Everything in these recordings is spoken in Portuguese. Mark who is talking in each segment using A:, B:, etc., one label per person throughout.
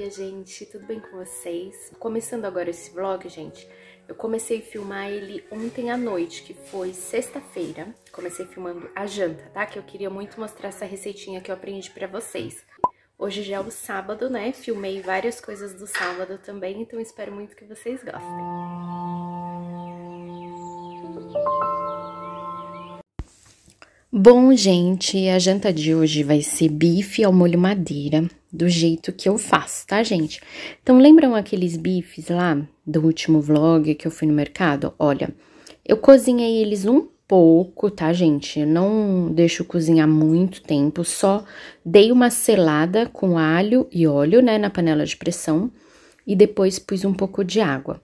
A: dia, gente! Tudo bem com vocês? Começando agora esse vlog, gente, eu comecei a filmar ele ontem à noite, que foi sexta-feira. Comecei filmando a janta, tá? Que eu queria muito mostrar essa receitinha que eu aprendi pra vocês. Hoje já é o sábado, né? Filmei várias coisas do sábado também, então espero muito que vocês gostem. Bom, gente, a janta de hoje vai ser bife ao molho madeira, do jeito que eu faço, tá, gente? Então, lembram aqueles bifes lá do último vlog que eu fui no mercado? Olha, eu cozinhei eles um pouco, tá, gente? Eu não deixo cozinhar muito tempo, só dei uma selada com alho e óleo, né, na panela de pressão e depois pus um pouco de água.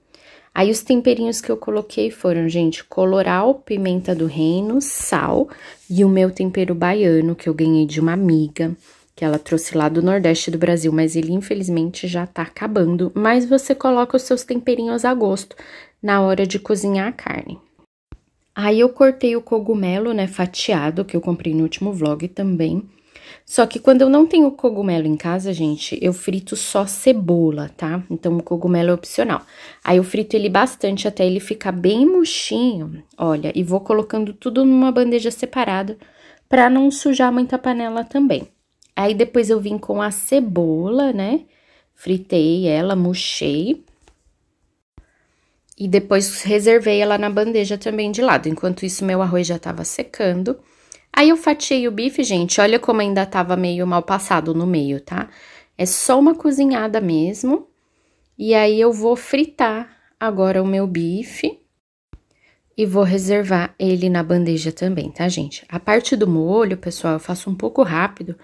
A: Aí os temperinhos que eu coloquei foram, gente, coloral, pimenta do reino, sal e o meu tempero baiano que eu ganhei de uma amiga que ela trouxe lá do Nordeste do Brasil, mas ele infelizmente já tá acabando. Mas você coloca os seus temperinhos a gosto na hora de cozinhar a carne. Aí eu cortei o cogumelo, né, fatiado, que eu comprei no último vlog também. Só que quando eu não tenho cogumelo em casa, gente, eu frito só cebola, tá? Então o cogumelo é opcional. Aí eu frito ele bastante até ele ficar bem murchinho, olha, e vou colocando tudo numa bandeja separada para não sujar muita panela também. Aí depois eu vim com a cebola, né? Fritei ela, murchei. E depois reservei ela na bandeja também de lado. Enquanto isso, meu arroz já tava secando. Aí eu fatiei o bife, gente. Olha como ainda tava meio mal passado no meio, tá? É só uma cozinhada mesmo. E aí eu vou fritar agora o meu bife. E vou reservar ele na bandeja também, tá, gente? A parte do molho, pessoal, eu faço um pouco rápido,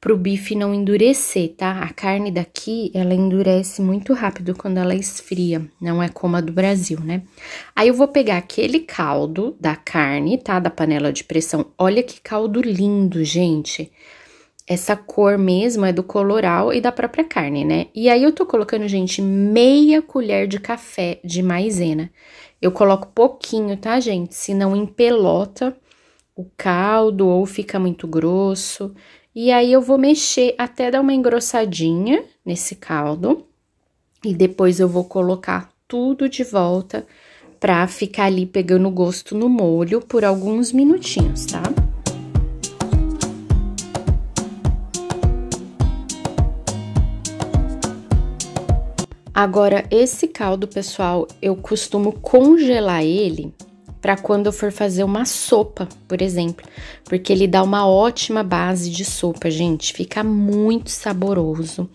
A: para o bife não endurecer, tá? A carne daqui, ela endurece muito rápido quando ela esfria, não é como a do Brasil, né? Aí eu vou pegar aquele caldo da carne, tá? Da panela de pressão. Olha que caldo lindo, gente. Essa cor mesmo é do coloral e da própria carne, né? E aí eu tô colocando, gente, meia colher de café de maisena. Eu coloco pouquinho, tá, gente? Se não empelota o caldo ou fica muito grosso. E aí eu vou mexer até dar uma engrossadinha nesse caldo. E depois eu vou colocar tudo de volta pra ficar ali pegando gosto no molho por alguns minutinhos, tá? Agora, esse caldo, pessoal, eu costumo congelar ele para quando eu for fazer uma sopa, por exemplo, porque ele dá uma ótima base de sopa, gente, fica muito saboroso.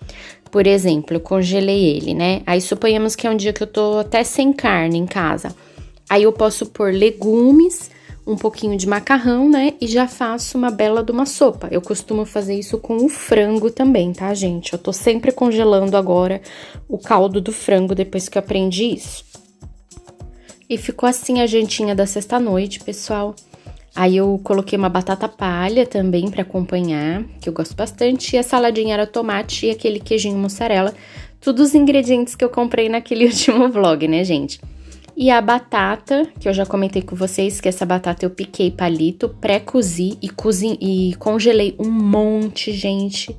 A: Por exemplo, eu congelei ele, né? Aí suponhamos que é um dia que eu tô até sem carne em casa. Aí eu posso pôr legumes, um pouquinho de macarrão, né? E já faço uma bela de uma sopa. Eu costumo fazer isso com o frango também, tá, gente? Eu tô sempre congelando agora o caldo do frango depois que eu aprendi isso. E ficou assim a jantinha da sexta-noite, pessoal. Aí eu coloquei uma batata palha também para acompanhar, que eu gosto bastante. E a saladinha era tomate e aquele queijinho mussarela. Todos os ingredientes que eu comprei naquele último vlog, né, gente? E a batata, que eu já comentei com vocês, que essa batata eu piquei palito, pré-cozi e, cozi e congelei um monte, gente.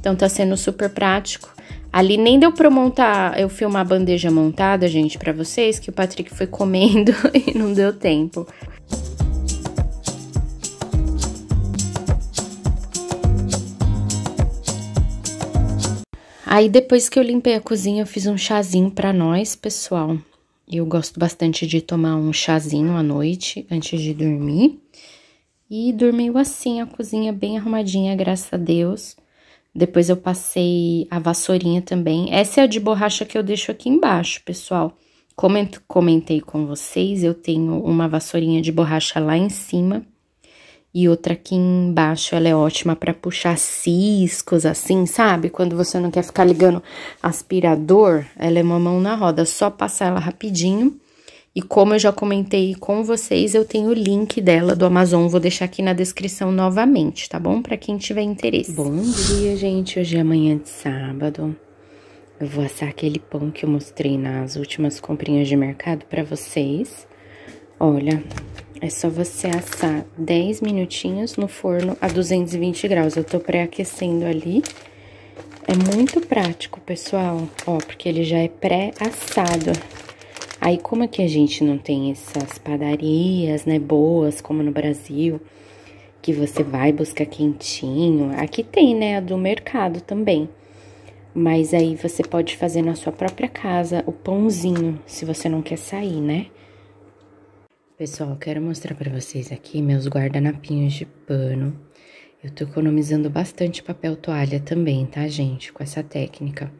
A: Então tá sendo super prático. Ali nem deu pra eu montar, eu filmar a bandeja montada, gente, para vocês, que o Patrick foi comendo e não deu tempo. Aí depois que eu limpei a cozinha, eu fiz um chazinho para nós, pessoal. Eu gosto bastante de tomar um chazinho à noite, antes de dormir. E dormiu assim, a cozinha bem arrumadinha, graças a Deus. Depois eu passei a vassourinha também. Essa é a de borracha que eu deixo aqui embaixo, pessoal. Como eu comentei com vocês, eu tenho uma vassourinha de borracha lá em cima e outra aqui embaixo. Ela é ótima para puxar ciscos, assim, sabe? Quando você não quer ficar ligando aspirador, ela é uma mão na roda. só passar ela rapidinho e como eu já comentei com vocês, eu tenho o link dela do Amazon, vou deixar aqui na descrição novamente, tá bom? Para quem tiver interesse. Bom dia, gente. Hoje é manhã de sábado. Eu vou assar aquele pão que eu mostrei nas últimas comprinhas de mercado para vocês. Olha, é só você assar 10 minutinhos no forno a 220 graus. Eu tô pré-aquecendo ali. É muito prático, pessoal, ó, porque ele já é pré-assado. Aí, como é que a gente não tem essas padarias, né, boas, como no Brasil, que você vai buscar quentinho, aqui tem, né, a do mercado também. Mas aí você pode fazer na sua própria casa o pãozinho, se você não quer sair, né? Pessoal, quero mostrar para vocês aqui meus guardanapinhos de pano. Eu tô economizando bastante papel toalha também, tá, gente? Com essa técnica.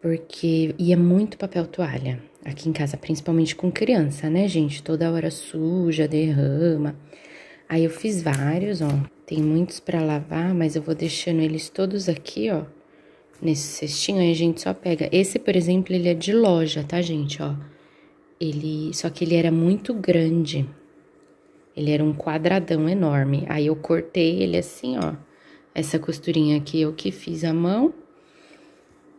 A: Porque... E é muito papel toalha aqui em casa, principalmente com criança, né, gente? Toda hora suja, derrama. Aí eu fiz vários, ó. Tem muitos para lavar, mas eu vou deixando eles todos aqui, ó, nesse cestinho, aí a gente só pega. Esse, por exemplo, ele é de loja, tá, gente, ó. Ele, só que ele era muito grande. Ele era um quadradão enorme. Aí eu cortei ele assim, ó. Essa costurinha aqui eu que fiz a mão.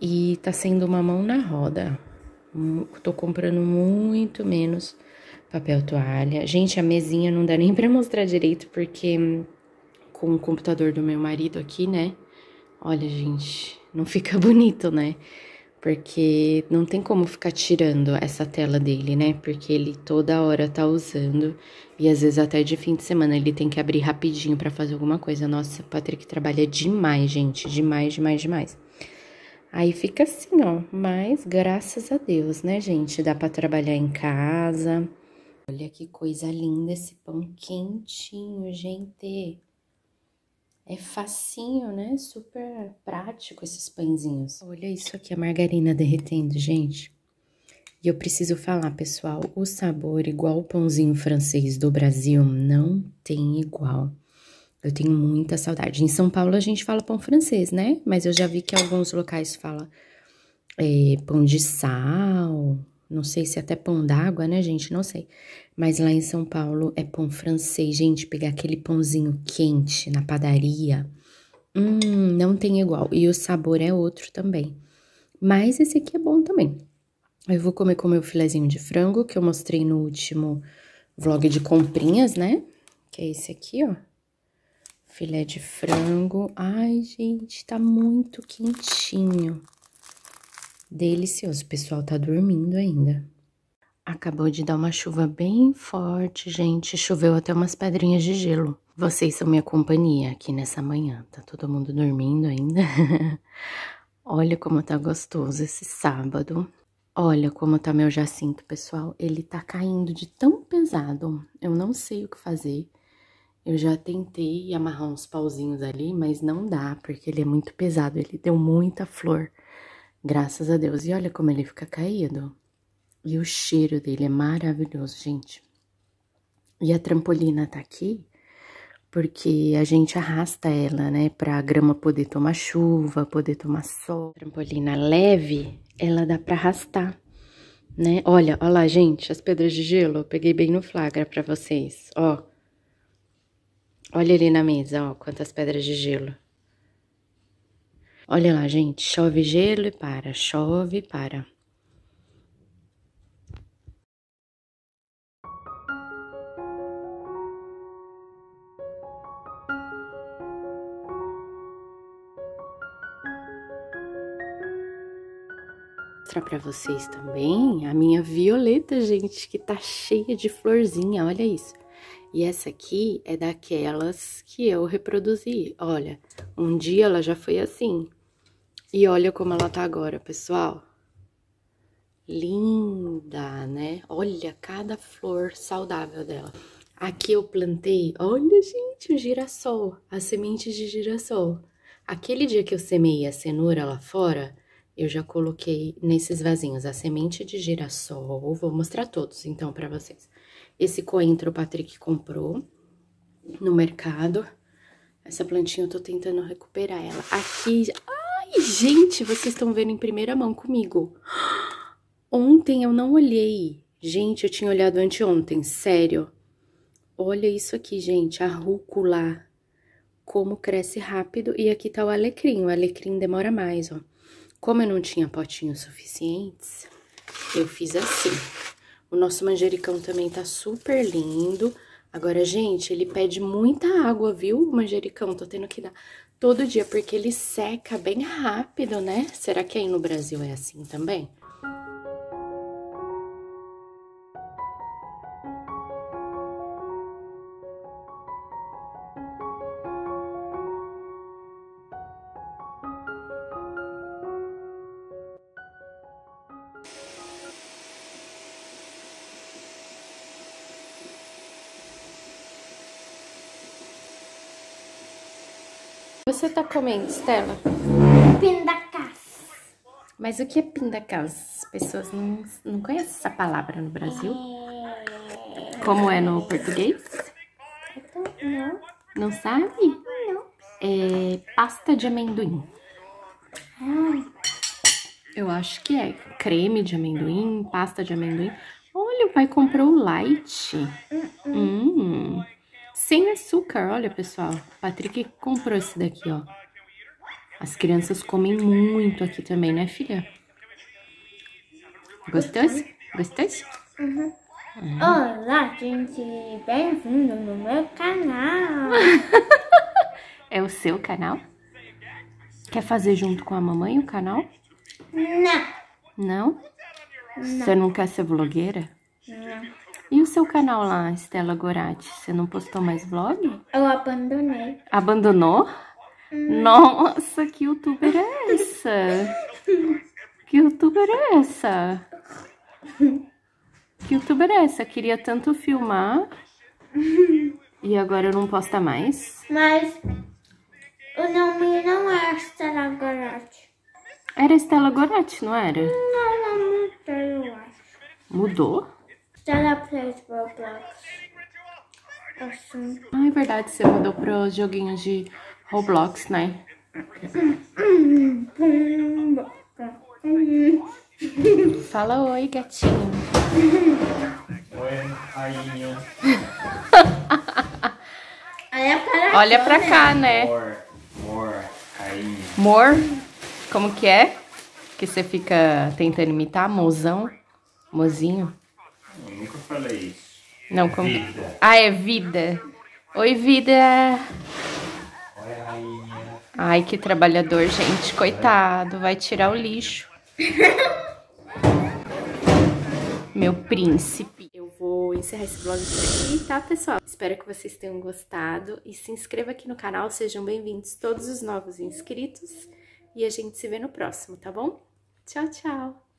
A: E tá sendo uma mão na roda. Tô comprando muito menos papel toalha. Gente, a mesinha não dá nem pra mostrar direito, porque com o computador do meu marido aqui, né? Olha, gente, não fica bonito, né? Porque não tem como ficar tirando essa tela dele, né? Porque ele toda hora tá usando e às vezes até de fim de semana ele tem que abrir rapidinho para fazer alguma coisa. Nossa, o Patrick trabalha demais, gente, demais, demais, demais. Aí fica assim, ó. Mas graças a Deus, né, gente? Dá para trabalhar em casa. Olha que coisa linda esse pão quentinho, gente. É facinho, né? Super prático esses pãezinhos. Olha isso aqui, a margarina derretendo, gente. E eu preciso falar, pessoal, o sabor igual o pãozinho francês do Brasil não tem igual. Eu tenho muita saudade. Em São Paulo a gente fala pão francês, né? Mas eu já vi que alguns locais falam é, pão de sal, não sei se é até pão d'água, né, gente? Não sei. Mas lá em São Paulo é pão francês, gente. Pegar aquele pãozinho quente na padaria. Hum, não tem igual. E o sabor é outro também. Mas esse aqui é bom também. Eu vou comer com o meu filezinho de frango, que eu mostrei no último vlog de comprinhas, né? Que é esse aqui, ó filé de frango. Ai, gente, tá muito quentinho. Delicioso, o pessoal tá dormindo ainda. Acabou de dar uma chuva bem forte, gente. Choveu até umas pedrinhas de gelo. Vocês são minha companhia aqui nessa manhã. Tá todo mundo dormindo ainda. Olha como tá gostoso esse sábado. Olha como tá meu jacinto, pessoal. Ele tá caindo de tão pesado. Eu não sei o que fazer. Eu já tentei amarrar uns pauzinhos ali, mas não dá, porque ele é muito pesado, ele deu muita flor, graças a Deus. E olha como ele fica caído. E o cheiro dele é maravilhoso, gente. E a trampolina tá aqui, porque a gente arrasta ela, né, pra grama poder tomar chuva, poder tomar sol. A trampolina leve, ela dá pra arrastar, né? Olha, olha lá, gente, as pedras de gelo, eu peguei bem no flagra pra vocês, ó. Olha ali na mesa, ó, quantas pedras de gelo. Olha lá, gente, chove gelo e para, chove e para. mostrar para vocês também a minha violeta, gente, que tá cheia de florzinha, olha isso. E essa aqui é daquelas que eu reproduzi. Olha, um dia ela já foi assim. E olha como ela tá agora, pessoal. Linda, né? Olha cada flor saudável dela. Aqui eu plantei, olha gente, o girassol, a semente de girassol. Aquele dia que eu semeei a cenoura lá fora, eu já coloquei nesses vasinhos a semente de girassol. Vou mostrar todos então para vocês. Esse coentro o Patrick comprou no mercado. Essa plantinha eu tô tentando recuperar ela. Aqui... Ai, gente, vocês estão vendo em primeira mão comigo. Ontem eu não olhei. Gente, eu tinha olhado anteontem, sério. Olha isso aqui, gente, a rúcula. Como cresce rápido. E aqui tá o alecrim. O alecrim demora mais, ó. Como eu não tinha potinhos suficientes, eu fiz assim. O nosso manjericão também tá super lindo. Agora, gente, ele pede muita água, viu? O manjericão, tô tendo que dar todo dia, porque ele seca bem rápido, né? Será que aí no Brasil é assim também? tá comendo, Stella? Pindacás. Mas o que é pindacás? As pessoas não, não conhecem essa palavra no Brasil. É... Como é no português? Então, não. Não sabe? Não. É pasta de amendoim. Ai. Eu acho que é creme de amendoim, pasta de amendoim. Olha, o pai comprou o light. Uh -uh. Hum. hum. hum. Sem açúcar, olha pessoal. Patrick comprou esse daqui, ó. As crianças comem muito aqui também, né, filha? Gostoso? Gostoso? Uhum. Uhum. Olá, gente. Bem-vindo no meu canal. é o seu canal? Quer fazer junto com a mamãe o canal? Não. Não? Não. Você não quer ser blogueira? E o seu canal lá, Estela Gorati? Você não postou mais vlog? Eu abandonei. Abandonou?
B: Hum. Nossa,
A: que youtuber é essa? que youtuber é essa? Que youtuber é essa? Queria tanto filmar e agora eu não posta mais? Mas o nome não é Estela Gorati. Era Estela Gorati, não era? Não, não mudou, eu acho. Mudou? Já pra Roblox. Assim. Ah, é verdade, você mudou pro joguinho de Roblox, né? Fala oi, gatinho. Oi,
B: é rainha.
A: Olha pra, Olha pra cá, né? More, more, rainha. Mor, como que é? Que você fica tentando imitar, mozão, mozinho. Eu nunca falei isso. Não, é como... Vida. Ah, é vida. Oi, vida. Oi, rainha. Ai, que trabalhador, gente. Coitado, vai tirar o lixo. Meu príncipe. Eu vou encerrar esse vlog por aqui, tá, pessoal? Espero que vocês tenham gostado. E se inscreva aqui no canal. Sejam bem-vindos todos os novos inscritos. E a gente se vê no próximo, tá bom? Tchau, tchau.